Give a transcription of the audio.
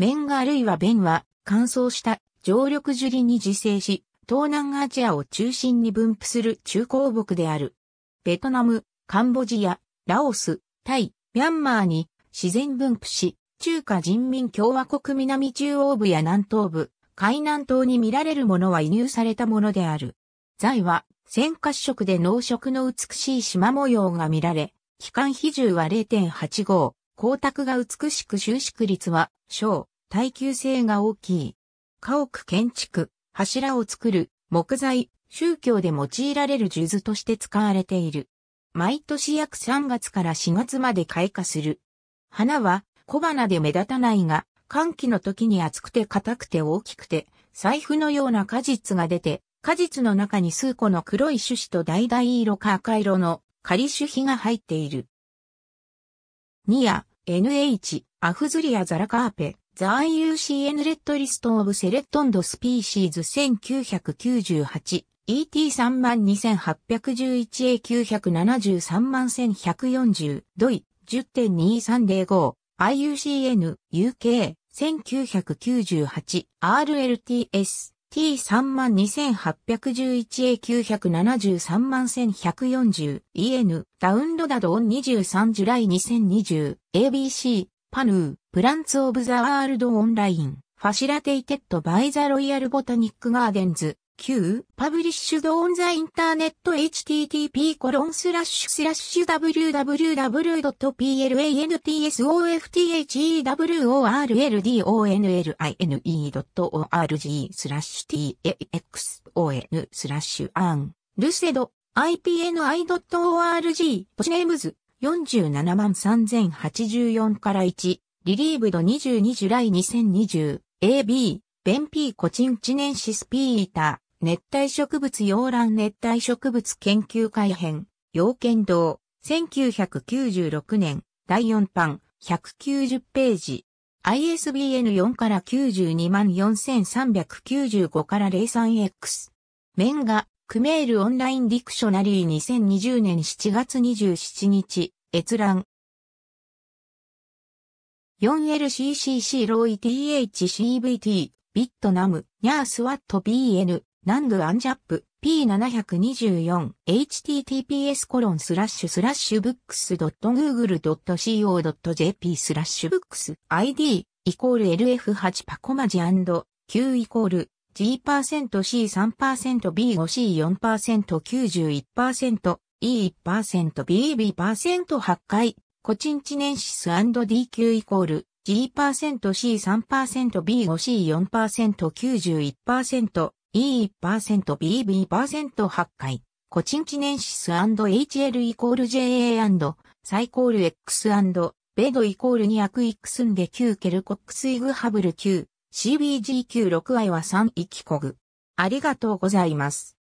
綿があるいは弁は乾燥した常緑樹林に自生し、東南アジアを中心に分布する中高木である。ベトナム、カンボジア、ラオス、タイ、ミャンマーに自然分布し、中華人民共和国南中央部や南東部、海南島に見られるものは輸入されたものである。材は、鮮褐色で濃色の美しい縞模様が見られ、期間比重は0.85、光沢が美しく収縮率は小、耐久性が大きい。家屋建築、柱を作る、木材、宗教で用いられる数珠として使われている。毎年約3月から4月まで開花する。花は小花で目立たないが、寒気の時に厚くて硬くて大きくて、財布のような果実が出て、果実の中に数個の黒い種子と橙色か赤色の仮種皮が入っている。ニア、NH、アフズリアザラカーペ、The IUCN Red List of Selected Species 1998 ET32811A973140 DOI 10.2305 IUCN UK 1998 RLTS T32811A973140 EN ダウンロードオン23ジュライ2020 ABC パヌープランツ・オブ・ザ・ワールド・オンライン、ファシラテイテッド・バイ・ザ・ロイヤル・ボタニック・ガーデンズ、Q、パブリッシュド・オン・ザ・インターネット http コロンスラッシュスラッシュ www.plantsoftehworldonline.org スラッシュ taxon スラッシュアン、ルセド、ipni.org、ポシネームズ、47万3084から1。リリーブド22ジュライ 2020AB、ベンピーコチンチネンシスピーイター、熱帯植物洋蘭熱帯植物研究会編、洋剣道1996年、第4版、190ページ。ISBN4 から924,395から 03X。メンガ、クメールオンラインディクショナリー2020年7月27日、閲覧。4LCCC ロイ THCVT、ビットナム、ニャースワット BN、ナン部アンジャップ、P724、https コロンスラッシュスラッシュブックス .google.co.jp スラッシュブックス ID イコール LF8 パコマジ &Q イコール G%C3%B5C4%91%E1%BB% 8回コチンチネンシス &DQ イコール G%C3%B5C4%91%E1%BB%8 回。コチンチネンシス &HL イコール JA& サイコール X& ベドイコール2クイクスンで9ケルコックスイグハブル9 CBGQ6i は3イキコグ。ありがとうございます。